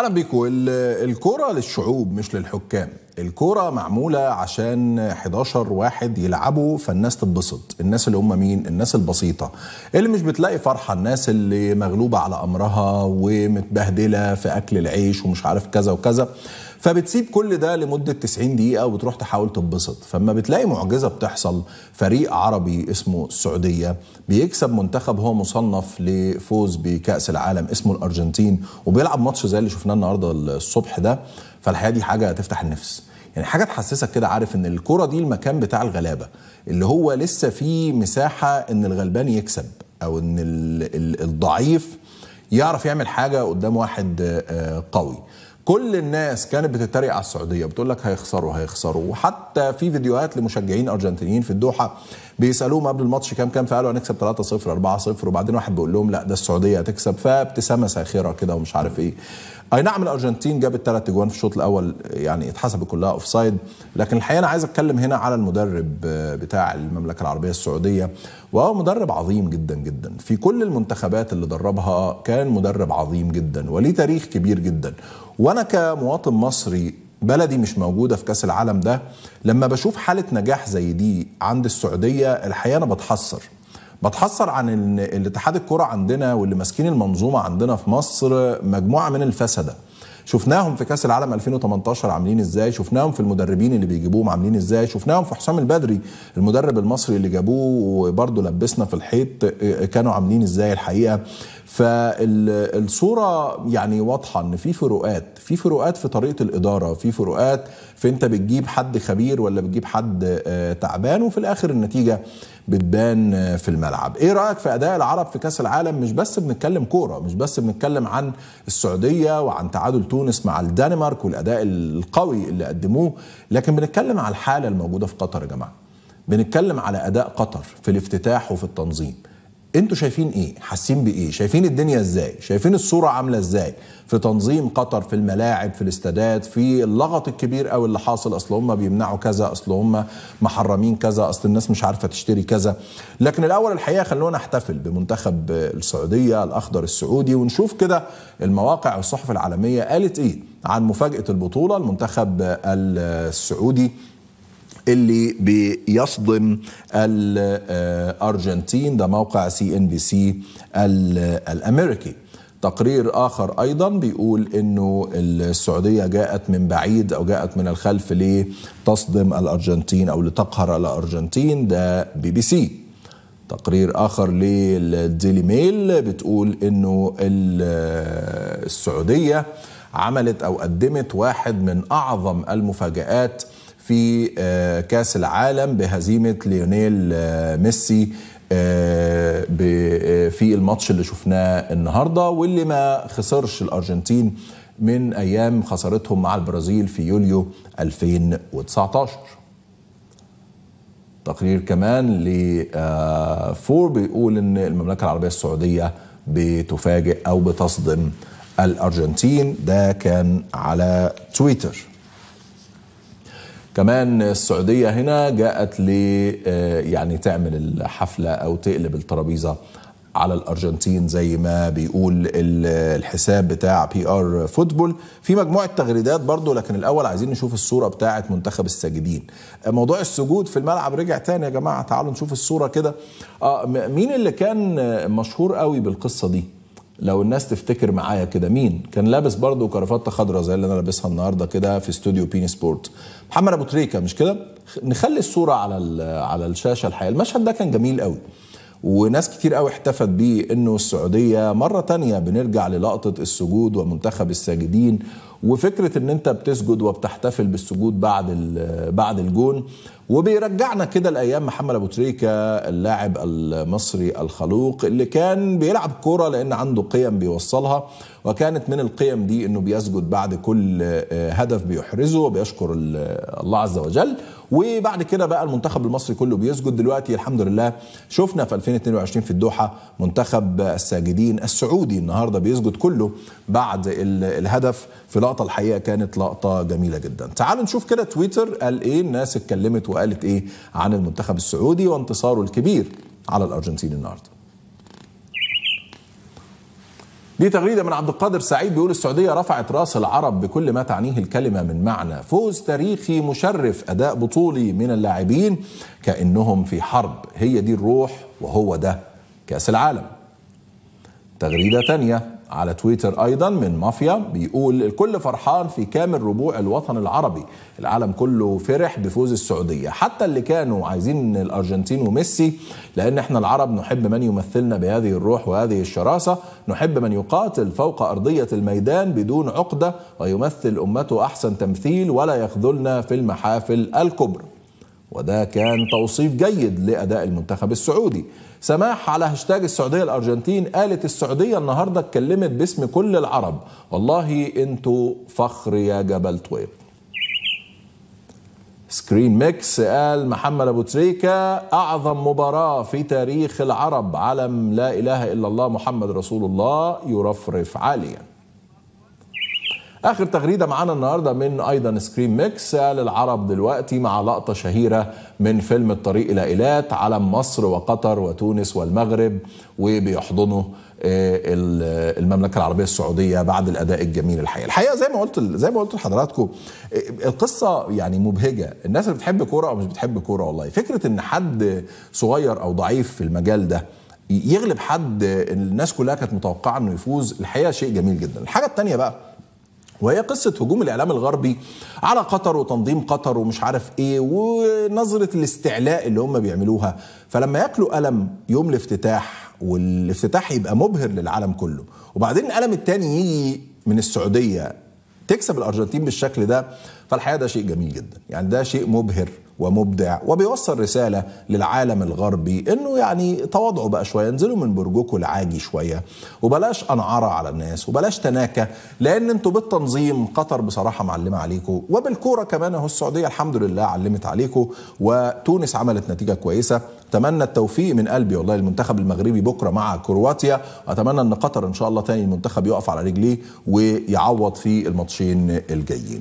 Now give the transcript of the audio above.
اهلا بيكم الكوره للشعوب مش للحكام الكوره معموله عشان 11 واحد يلعبوا فالناس تتبسط الناس اللي هم مين الناس البسيطه اللي مش بتلاقي فرحه الناس اللي مغلوبه على امرها ومتبهدله في اكل العيش ومش عارف كذا وكذا فبتسيب كل ده لمده 90 دقيقه وبتروح تحاول تنبسط فما بتلاقي معجزه بتحصل فريق عربي اسمه السعوديه بيكسب منتخب هو مصنف لفوز بكاس العالم اسمه الارجنتين وبيلعب ماتش زي اللي شفناه النهارده الصبح ده فالحقيقه دي حاجه تفتح النفس يعني حاجه تحسسك كده عارف ان الكره دي المكان بتاع الغلابه اللي هو لسه فيه مساحه ان الغلبان يكسب او ان الضعيف يعرف يعمل حاجه قدام واحد آه، قوي كل الناس كانت بتتريق على السعوديه بتقول لك هيخسروا هيخسروا وحتى في فيديوهات لمشجعين ارجنتينيين في الدوحه بيسالوهم قبل الماتش كام كام فقالوا هنكسب 3 0 4 0 وبعدين واحد بيقول لهم لا ده السعوديه هتكسب فابتسامه ساخره كده ومش عارف ايه اي نعم الارجنتين جابت ثلاث اجوان في الشوط الاول يعني اتحسبت كلها اوف سايد لكن الحقيقه انا عايز اتكلم هنا على المدرب آه، بتاع المملكه العربيه السعوديه وهو مدرب عظيم جدا جدا في كل المنتخبات اللي دربها كان مدرب عظيم جدا وليه تاريخ كبير جدا وانا كمواطن مصري بلدي مش موجوده في كاس العالم ده لما بشوف حاله نجاح زي دي عند السعوديه الحقيقه انا بتحسر بتحسر عن ان الاتحاد الكره عندنا واللي ماسكين المنظومه عندنا في مصر مجموعه من الفسده شفناهم في كاس العالم 2018 عاملين ازاي شفناهم في المدربين اللي بيجيبوهم عاملين ازاي شفناهم في حسام البدري المدرب المصري اللي جابوه وبرده لبسنا في الحيط آه، آه، كانوا عاملين ازاي الحقيقه فالصوره يعني واضحه ان في فروقات في فروقات في طريقه الاداره في فروقات فانت بتجيب حد خبير ولا بتجيب حد آه، تعبان وفي الاخر النتيجه بتبان آه، في الملعب ايه رايك في اداء العرب في كاس العالم مش بس بنتكلم كوره مش بس بنتكلم عن السعوديه وعن تعادل تونس مع الدنمارك والاداء القوي اللي قدموه لكن بنتكلم على الحاله الموجوده في قطر يا جماعه بنتكلم على اداء قطر في الافتتاح وفي التنظيم انتوا شايفين ايه حاسين بايه شايفين الدنيا ازاي شايفين الصوره عامله ازاي في تنظيم قطر في الملاعب في الاستادات في اللغط الكبير قوي اللي حاصل اصل هم بيمنعوا كذا اصل هم محرمين كذا اصل الناس مش عارفه تشتري كذا لكن الاول الحقيقه خلونا نحتفل بمنتخب السعوديه الاخضر السعودي ونشوف كده المواقع والصحف العالميه قالت ايه عن مفاجاه البطوله المنتخب السعودي اللي بيصدم الارجنتين ده موقع سي ان بي سي الامريكي تقرير اخر ايضا بيقول انه السعوديه جاءت من بعيد او جاءت من الخلف لتصدم الارجنتين او لتقهر الارجنتين ده بي بي سي تقرير اخر للديلي ميل بتقول انه السعوديه عملت او قدمت واحد من اعظم المفاجات في آه، كاس العالم بهزيمه ليونيل آه، ميسي آه، في الماتش اللي شفناه النهارده واللي ما خسرش الارجنتين من ايام خسارتهم مع البرازيل في يوليو 2019 تقرير كمان لفور بيقول ان المملكه العربيه السعوديه بتفاجئ او بتصدم الارجنتين ده كان على تويتر كمان السعوديه هنا جاءت ل آه، يعني تعمل الحفله او تقلب الترابيزه على الارجنتين زي ما بيقول الحساب بتاع بي ار فوتبول في مجموعه تغريدات برضو لكن الاول عايزين نشوف الصوره بتاعه منتخب الساجدين آه، موضوع السجود في الملعب رجع تاني يا جماعه تعالوا نشوف الصوره كده اه مين اللي كان آه، مشهور قوي بالقصه دي لو الناس تفتكر معايا كده مين كان لابس برضه كرافته خضراء زي اللي انا لابسها النهارده كده في استوديو بيني سبورت محمد ابو تريكه مش كده نخلي الصوره على على الشاشه الحقيقه المشهد ده كان جميل قوي وناس كتير قوي احتفت بيه انه السعوديه مره تانية بنرجع للقطه السجود ومنتخب الساجدين وفكره ان انت بتسجد وبتحتفل بالسجود بعد بعد الجون وبيرجعنا كده لايام محمد ابو تريكه اللاعب المصري الخلوق اللي كان بيلعب كوره لان عنده قيم بيوصلها وكانت من القيم دي انه بيسجد بعد كل آه، هدف بيحرزه وبيشكر الله عز وجل وبعد كده بقى المنتخب المصري كله بيسجد دلوقتي الحمد لله شفنا في 2022 في الدوحه منتخب الساجدين السعودي النهارده بيسجد كله بعد الهدف في لقطه الحقيقه كانت لقطه جميله جدا تعالوا نشوف كده تويتر قال ايه الناس اتكلمت وقال وقالت ايه عن المنتخب السعودي وانتصاره الكبير على الارجنتين النهارده دي تغريدة من عبد القادر سعيد بيقول السعودية رفعت راس العرب بكل ما تعنيه الكلمة من معنى فوز تاريخي مشرف أداء بطولي من اللاعبين كأنهم في حرب هي دي الروح وهو ده كأس العالم تغريدة تانية على تويتر أيضا من مافيا بيقول الكل فرحان في كامل ربوع الوطن العربي العالم كله فرح بفوز السعودية حتى اللي كانوا عايزين الأرجنتين وميسي لأن احنا العرب نحب من يمثلنا بهذه الروح وهذه الشراسة نحب من يقاتل فوق أرضية الميدان بدون عقدة ويمثل أمته أحسن تمثيل ولا يخذلنا في المحافل الكبرى وده كان توصيف جيد لأداء المنتخب السعودي سماح على هاشتاج السعودية الأرجنتين قالت السعودية النهاردة اتكلمت باسم كل العرب والله انتوا فخر يا جبل طويل سكرين ميكس قال محمد أبو تريكة أعظم مباراة في تاريخ العرب علم لا إله إلا الله محمد رسول الله يرفرف عالياً اخر تغريده معانا النهارده من ايضا سكريم ميكس للعرب دلوقتي مع لقطه شهيره من فيلم الطريق الى ايلات علم مصر وقطر وتونس والمغرب وبيحضنه آه، المملكه العربيه السعوديه بعد الاداء الجميل الحقيقه الحقيقه زي ما قلت زي ما قلت لحضراتكم آه، القصه يعني مبهجه الناس اللي بتحب كوره او مش بتحب كوره والله فكره ان حد صغير او ضعيف في المجال ده يغلب حد الناس كلها كانت متوقعه انه يفوز الحقيقه شيء جميل جدا الحاجه الثانيه بقى وهي قصة هجوم الإعلام الغربي على قطر وتنظيم قطر ومش عارف إيه ونظرة الاستعلاء اللي هم بيعملوها فلما ياكلوا قلم يوم الافتتاح والافتتاح يبقى مبهر للعالم كله وبعدين القلم التاني يجي من السعودية تكسب الأرجنتين بالشكل ده فالحقيقة ده شيء جميل جدا يعني ده شيء مبهر ومبدع وبيوصل رسالة للعالم الغربي انه يعني تواضعوا بقى شوية انزلوا من برجكم العاجي شوية وبلاش أنعرة على الناس وبلاش تناكة لأن انتوا بالتنظيم قطر بصراحة معلمة عليكم وبالكورة كمان اهو السعودية الحمد لله علمت عليكم وتونس عملت نتيجة كويسة اتمنى التوفيق من قلبي والله المنتخب المغربي بكره مع كرواتيا اتمنى ان قطر ان شاء الله تاني المنتخب يقف على رجليه ويعوض في الماتشين الجايين